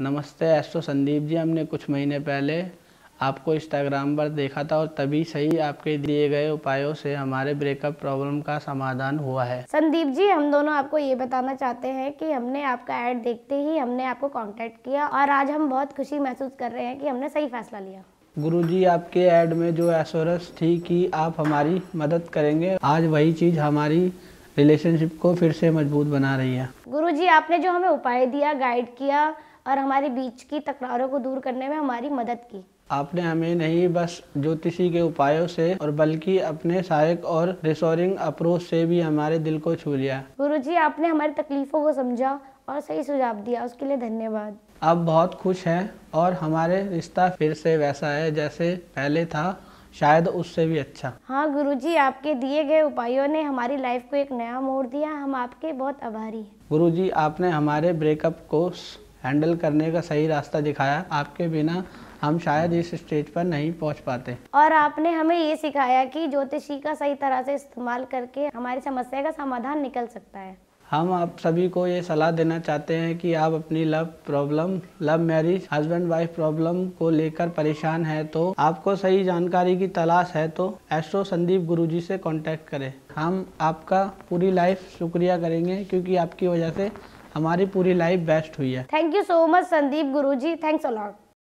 नमस्ते एस्ट्रो संदीप जी हमने कुछ महीने पहले आपको इंस्टाग्राम पर देखा था और तभी सही आपके दिए गए उपायों से हमारे ब्रेकअप प्रॉब्लम का समाधान हुआ है संदीप जी हम दोनों आपको ये बताना चाहते हैं कि हमने आपका ऐड देखते ही हमने आपको कांटेक्ट किया और आज हम बहुत खुशी महसूस कर रहे हैं कि हमने सही फैसला लिया गुरु जी आपके ऐड में जो एसोरस थी कि आप हमारी मदद करेंगे आज वही चीज़ हमारी रिलेशनशिप को फिर से मजबूत बना रही है गुरु जी आपने जो हमें उपाय दिया गाइड किया और हमारे बीच की तकरारों को दूर करने में हमारी मदद की आपने हमें नहीं बस ज्योतिषी के उपायों से और बल्कि अपने सहायक और रिसोरिंग अप्रोच से भी हमारे दिल को छू लिया गुरु जी आपने हमारी तकलीफों को समझा और सही सुझाव दिया उसके लिए धन्यवाद आप बहुत खुश हैं और हमारे रिश्ता फिर से वैसा है जैसे पहले था शायद उससे भी अच्छा हाँ गुरु जी आपके दिए गए उपायों ने हमारी लाइफ को एक नया मोड़ दिया हम आपके बहुत आभारी हैं जी आपने हमारे ब्रेकअप को हैंडल करने का सही रास्ता दिखाया आपके बिना हम शायद इस स्टेज पर नहीं पहुंच पाते और आपने हमें ये सिखाया कि ज्योतिषी का सही तरह से इस्तेमाल करके हमारी समस्या का समाधान निकल सकता है हम आप सभी को ये सलाह देना चाहते हैं कि आप अपनी love problem love marriage husband wife problem को लेकर परेशान है तो आपको सही जानकारी की तलाश है तो एस्ट्रो संदीप गुरुजी से कांटेक्ट करें हम आपका पूरी लाइफ शुक्रिया करेंगे क्योंकि आपकी वजह से हमारी पूरी लाइफ बेस्ट हुई है thank you so much Sandeep ji thanks allot